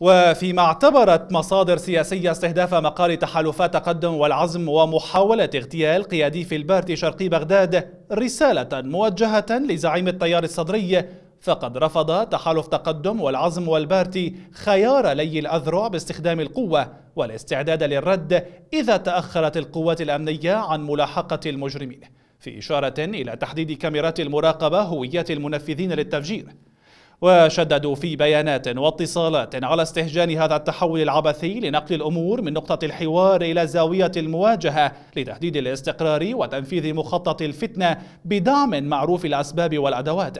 وفيما اعتبرت مصادر سياسية استهداف مقر تحالفات تقدم والعزم ومحاولة اغتيال قيادي في البارت شرقي بغداد رسالة موجهة لزعيم التيار الصدري فقد رفض تحالف تقدم والعزم والبارتي خيار لي الأذرع باستخدام القوة والاستعداد للرد إذا تأخرت القوات الأمنية عن ملاحقة المجرمين في إشارة إلى تحديد كاميرات المراقبة هويات المنفذين للتفجير وشددوا في بيانات واتصالات على استهجان هذا التحول العبثي لنقل الأمور من نقطة الحوار إلى زاوية المواجهة لتهديد الاستقرار وتنفيذ مخطط الفتنة بدعم معروف الأسباب والأدوات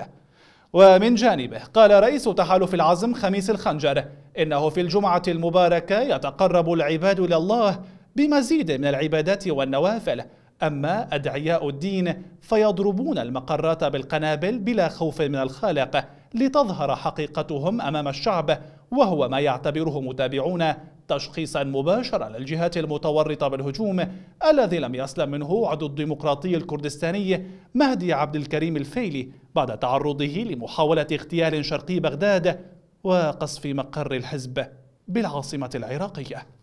ومن جانبه قال رئيس تحالف العزم خميس الخنجر إنه في الجمعة المباركة يتقرب العباد إلى الله بمزيد من العبادات والنوافل أما أدعياء الدين فيضربون المقرات بالقنابل بلا خوف من الخالق لتظهر حقيقتهم امام الشعب وهو ما يعتبره متابعون تشخيصا مباشرا للجهات المتورطه بالهجوم الذي لم يسلم منه عضو الديمقراطي الكردستاني مهدي عبد الكريم الفيلي بعد تعرضه لمحاوله اغتيال شرقي بغداد وقصف مقر الحزب بالعاصمه العراقيه